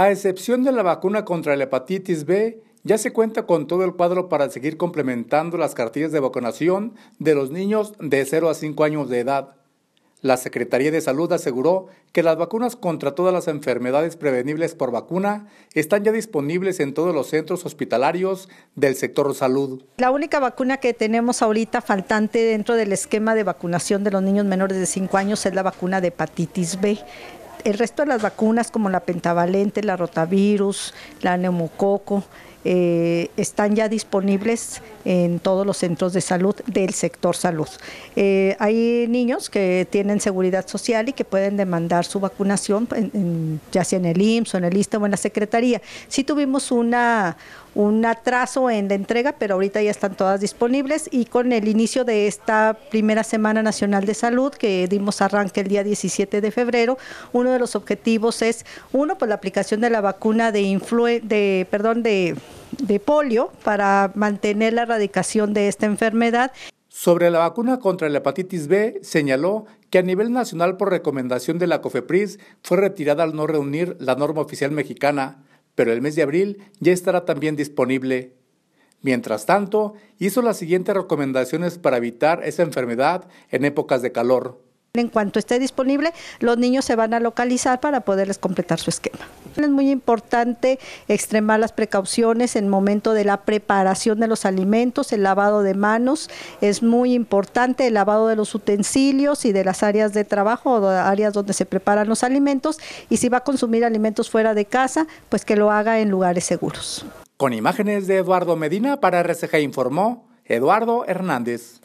A excepción de la vacuna contra la hepatitis B, ya se cuenta con todo el cuadro para seguir complementando las cartillas de vacunación de los niños de 0 a 5 años de edad. La Secretaría de Salud aseguró que las vacunas contra todas las enfermedades prevenibles por vacuna están ya disponibles en todos los centros hospitalarios del sector salud. La única vacuna que tenemos ahorita faltante dentro del esquema de vacunación de los niños menores de 5 años es la vacuna de hepatitis B el resto de las vacunas como la pentavalente, la rotavirus, la neumococo, eh, están ya disponibles en todos los centros de salud del sector salud. Eh, hay niños que tienen seguridad social y que pueden demandar su vacunación, ya sea en el IMSS o en el ISTE o en la Secretaría. si tuvimos una, un atraso en la entrega, pero ahorita ya están todas disponibles y con el inicio de esta primera Semana Nacional de Salud que dimos arranque el día 17 de febrero, uno de los objetivos es, uno, pues la aplicación de la vacuna de, perdón, de, de polio para mantener la erradicación de esta enfermedad. Sobre la vacuna contra la hepatitis B, señaló que a nivel nacional por recomendación de la COFEPRIS fue retirada al no reunir la norma oficial mexicana pero el mes de abril ya estará también disponible. Mientras tanto, hizo las siguientes recomendaciones para evitar esa enfermedad en épocas de calor. En cuanto esté disponible, los niños se van a localizar para poderles completar su esquema. Es muy importante extremar las precauciones en el momento de la preparación de los alimentos, el lavado de manos, es muy importante el lavado de los utensilios y de las áreas de trabajo o áreas donde se preparan los alimentos y si va a consumir alimentos fuera de casa, pues que lo haga en lugares seguros. Con imágenes de Eduardo Medina para RCG informó Eduardo Hernández.